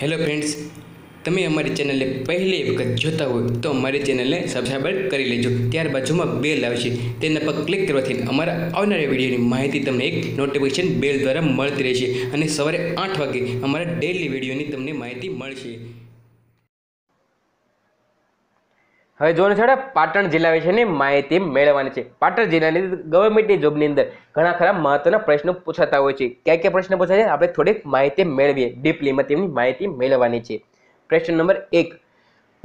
hello friends તમે અમારી ચેનલને પહેલી વખત જોતા હોય તો અમારી ચેનલને સબસ્ક્રાઈબર કરી લેજો ત્યાર બાજુમાં બેલ આવશે તેના પર ક્લિક કરવાથી અમારા આવનારા વિડીયોની માહિતી તમને એક નોટિફિકેશન બેલ દ્વારા મળતી રહેશે અને સવારે આઠ વાગે અમારા ડેલી વિડીયોની તમને માહિતી મળશે હવે જોવાનું છે પાટણ જિલ્લા વિશેની માહિતી મેળવવાની છે પાટણ જિલ્લાની ગવર્મેન્ટની જોબની અંદર ઘણા ખરા મહત્વના પ્રશ્નો પૂછાતા હોય છે કયા કયા પ્રશ્ન પૂછાય છે આપણે થોડીક માહિતી મેળવીએ ડીપલીમાં તેમની માહિતી મેળવવાની છે પ્રશ્ન નંબર એક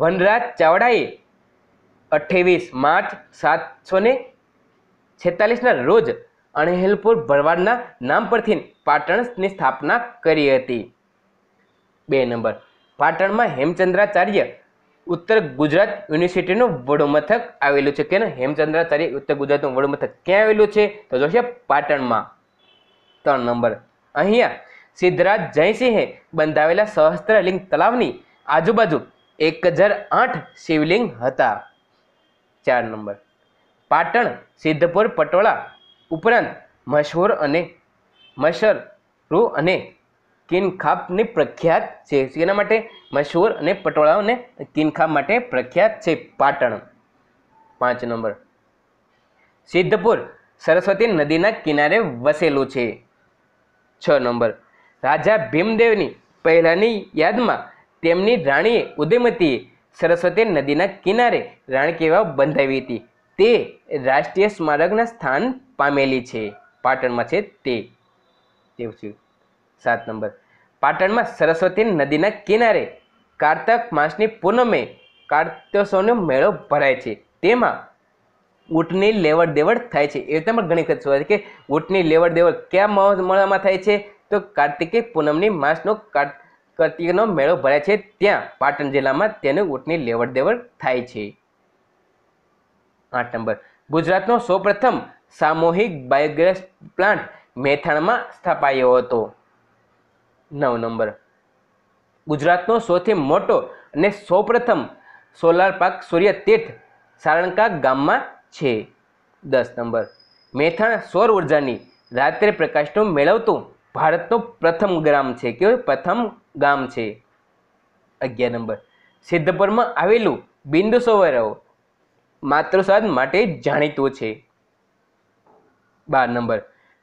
વનરાજ ચાવડાએ અઠ્ઠાવીસ માર્ચ સાતસો ને છેતાલીસના રોજ અણહેલપુર ભરવાડના નામ પરથી પાટણની સ્થાપના કરી હતી બે નંબર પાટણમાં હેમચંદ્રાચાર્ય ઉત્તર ગુજરાત યુનિવર્સિટીનું વડુમથક આવેલું છે કેને હેમચંદ્ર તરી ઉત્તર ગુજરાતનું વડુમથક ક્યાં આવેલું છે તો જોશે પાટણમાં ત્રણ નંબર અહીંયા સિદ્ધરાજ જયસિંહે બંધાવેલા સહસ્ત્રલિંગ તળાવની આજુબાજુ એક હજાર આઠ શિવલિંગ હતા ચાર નંબર પાટણ સિદ્ધપુર પટોળા ઉપરાંત મશહૂર અને મશરૂ અને કિનખાપને પ્રખ્યાત છે એના માટે મશહૂર અને પટોળાઓને કિનખાપ માટે પ્રખ્યાત છે પાટણ પાંચ નંબર સિદ્ધપુર સરસ્વતી નદીના કિનારે વસેલું છે છ નંબર રાજા ભીમદેવની પહેલાંની યાદમાં તેમની રાણીએ ઉદયમતીએ સરસ્વતી નદીના કિનારે રાણકીવાવ બંધાવી હતી તે રાષ્ટ્રીય સ્મારકના સ્થાન પામેલી છે પાટણમાં છે તે તેવું છે સાત નંબર પાટણમાં સરસ્વતી નદીના કિનારે કારતક માસની પૂનમે કારતોત્સવનો મેળો ભરાય છે તેમાં ઊંટની લેવડ દેવડ થાય છે એ પણ ઘણી વખત જોવા કે ઊંટની લેવડ દેવડ કયા મેળામાં થાય છે તો કાર્તિકી પૂનમની માસનો કાર્તિકનો મેળો ભરાય છે ત્યાં પાટણ જિલ્લામાં તેને ઊંટની લેવડ દેવડ થાય છે આઠ નંબર ગુજરાતનો સૌપ્રથમ સામૂહિક બાયોગેસ પ્લાન્ટ મેથાણમાં સ્થપાયો હતો નવ નંબર ગુજરાતનો સૌથી મોટો અને સૌપ્રથમ સોલાર પાર્ક સૂર્ય તીર્થ સારણકા ગામમાં છે દસ નંબર મેથાણ સૌર ઉર્જાની રાત્રે પ્રકાશનું મેળવતું ભારતનું પ્રથમ ગ્રામ છે કે પ્રથમ ગામ છે અગિયાર નંબર સિદ્ધપુરમાં આવેલું બિંદુ સૌરવ માતૃસ્વાદ માટે જાણીતું છે બાર નંબર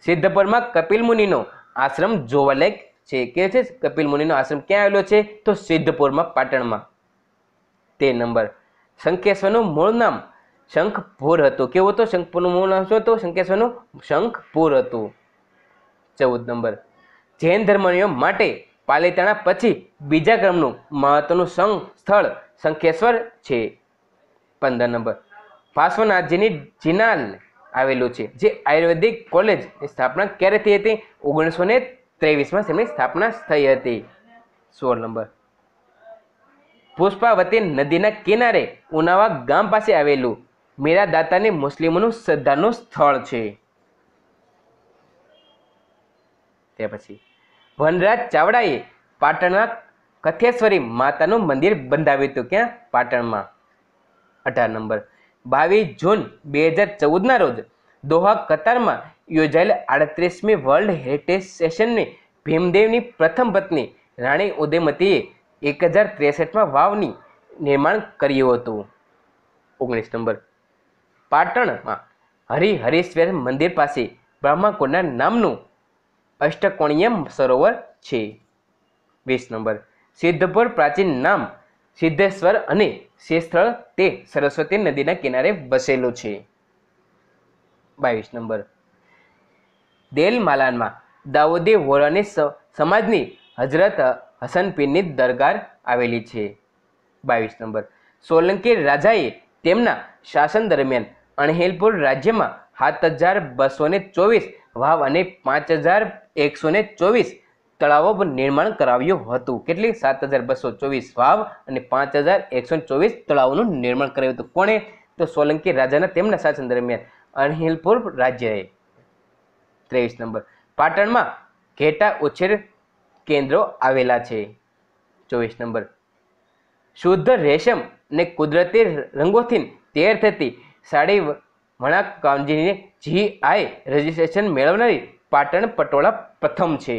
સિદ્ધપુરમાં કપિલ મુનિનો આશ્રમ જોવાલાયક છે કે છે કપિલ મુનિનો આશ્રમ ક્યાં આવેલો છે તો સિદ્ધપુરમાં પાટણમાં તે નંબર શંખેશ્વરનું મૂળ નામ શંખપુર હતું કેવું હતું શંખપુરનું મૂળ નામ શું હતું શંખેશ્વરનું શંખપુર હતું ચૌદ નંબર જૈન ધર્મનીઓ માટે પાલિતાણા પછી બીજા ક્રમનું મહત્વનું સંઘ સ્થળ શંખેશ્વર છે પંદર નંબર પાર્શ્વનાથજીની જીનાલ આવેલું છે જે આયુર્વેદિક કોલેજની સ્થાપના ક્યારે થઈ હતી ઓગણીસો ને ત્રેવીસમાં તેમની સ્થાપના થઈ હતી સોળ નંબર પુષ્પાવતી નદીના કિનારે ઉનાવા ગામ પાસે આવેલું મીરાદાતાની મુસ્લિમોનું શ્રદ્ધાનું સ્થળ છે તે પછી વનરાજ ચાવડાએ પાટણના કથેશ્વરી માતાનું મંદિર બંધાવ્યું હતું ક્યાં પાટણમાં અઢાર નંબર બાવીસ જૂન બે હજાર ચૌદના રોજ દોહા કતારમાં યોજાયેલ આડત્રીસમી વર્લ્ડ હેરિટેજ સેશનને ભીમદેવની પ્રથમ પત્ની રાણી ઉદયમતીએ એક હજાર ત્રેસઠમાં વાવની નિર્માણ કર્યું હતું ઓગણીસ નંબર પાટણમાં હરિહરીશ્વર મંદિર પાસે બ્રહ્માકુંડના નામનું અષ્ટકોણીય સરોવર છે વીસ નંબર સિદ્ધપુર પ્રાચીન નામ સિદ્ધેશ્વર અને શે સ્થળ તે સરસ્વતી નદીના કિનારે વસેલું છે બાવીસ નંબર દેલ માલાનમાં દાઉદી વોરાની સમાજની હજરત હસન દરગાર આવેલી છે બાવીસ નંબર સોલંકી રાજાએ તેમના શાસન દરમિયાન અણહેલપુર રાજ્યમાં સાત હજાર બસો ને ચોવીસ વાવ અને પાંચ હજાર એકસો ને ચોવીસ તળાવો નિર્માણ કરાવ્યું હતું કેટલી સાત હજાર બસો ચોવીસ વાવ અને પાંચ હજાર એકસો ચોવીસ તળાવોનું નિર્માણ કરાવ્યું હતું કોણે તો સોલંકી રાજાના તેમના શાસન દરમિયાન અણહેલપુર રાજ્યએ ત્રેવીસ નંબર પાટણમાં ઘેટા ઉછેર કેન્દ્રો આવેલા છે ચોવીસ નંબર શુદ્ધ રેશમ ને કુદરતી રંગોથી તૈયાર થતી સાડી વણાક કામજીને જીઆઈ રજિસ્ટ્રેશન મેળવનારી પાટણ પટોળા પ્રથમ છે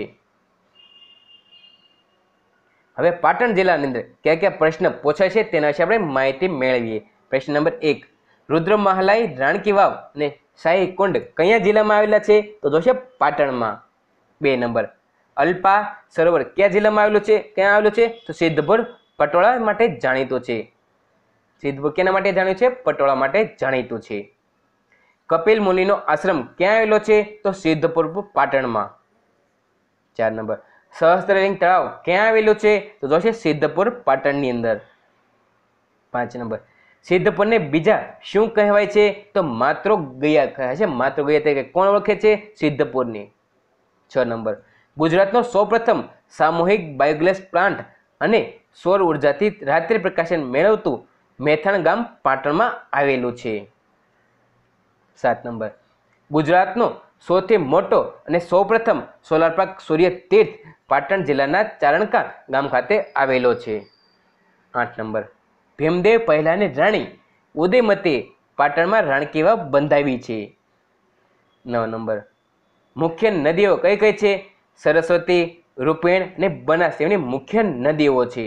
હવે પાટણ જિલ્લાની અંદર કયા કયા પ્રશ્ન પૂછાય છે તેના વિશે આપણે માહિતી મેળવીએ પ્રશ્ન નંબર એક રુદ્ર મહાલાઈ રાણકી વાવ અને શાહી કુંડ કયા જિલ્લામાં આવેલા છે તો જોશે પાટણમાં બે નંબર અલ્પા સરોવર કયા જિલ્લામાં આવેલું છે ક્યાં આવેલું છે તો સિદ્ધપુર પટોળા માટે જાણીતું છે સિદ્ધપુર કેના માટે જાણ્યું છે પટોળા માટે જાણીતું છે કપિલ મુનિનો આશ્રમ ક્યાં આવેલો છે તો સિદ્ધપુર પાટણમાં ચાર નંબર સહસ્ત્રલિંગ તળાવ ક્યાં આવેલું છે તો જોશે સિદ્ધપુર પાટણની અંદર પાંચ નંબર સિદ્ધપુરને બીજા શું કહેવાય છે તો માત્ર ગયા કહે છે માત્ર ગયા તરીકે કોણ ઓળખે છે સિદ્ધપુરની છ નંબર ગુજરાતનો સૌપ્રથમ સામૂહિક બાયોગેસ પ્લાન્ટ અને સૌર ઉર્જાથી રાત્રિ પ્રકાશન મેળવતું મેથાણ ગામ પાટણમાં આવેલું છે સાત નંબર ગુજરાતનો સૌથી મોટો અને સૌપ્રથમ સોલાર પાર્ક સૂર્ય તીર્થ પાટણ જિલ્લાના ચારણકા ગામ ખાતે આવેલો છે આઠ નંબર ભીમદેવ પહેલાંની રાણી ઉદયમતે પાટણમાં રાણકીવા બંધાવી છે નવ નંબર મુખ્ય નદીઓ કઈ કઈ છે સરસ્વતી રૂપેણ અને બનાસ એમની મુખ્ય નદીઓ છે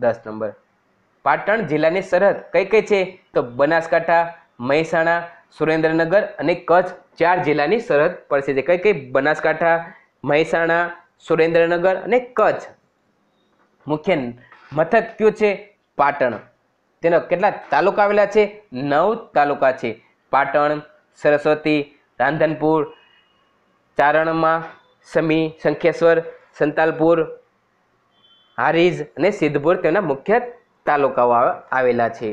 દસ નંબર પાટણ જિલ્લાની સરહદ કઈ કઈ છે તો બનાસકાંઠા મહેસાણા સુરેન્દ્રનગર અને કચ્છ ચાર જિલ્લાની સરહદ પડશે છે કઈ કઈ બનાસકાંઠા મહેસાણા સુરેન્દ્રનગર અને કચ્છ મુખ્ય મથક કયું છે પાટણ તેના કેટલા તાલુકા આવેલા છે નવ તાલુકા છે પાટણ સરસ્વતી રાંધનપુર ચારણમાં સમી શંખેશ્વર સંતાલપુર હારીજ અને સિદ્ધપુર તેના મુખ્ય તાલુકાઓ આવેલા છે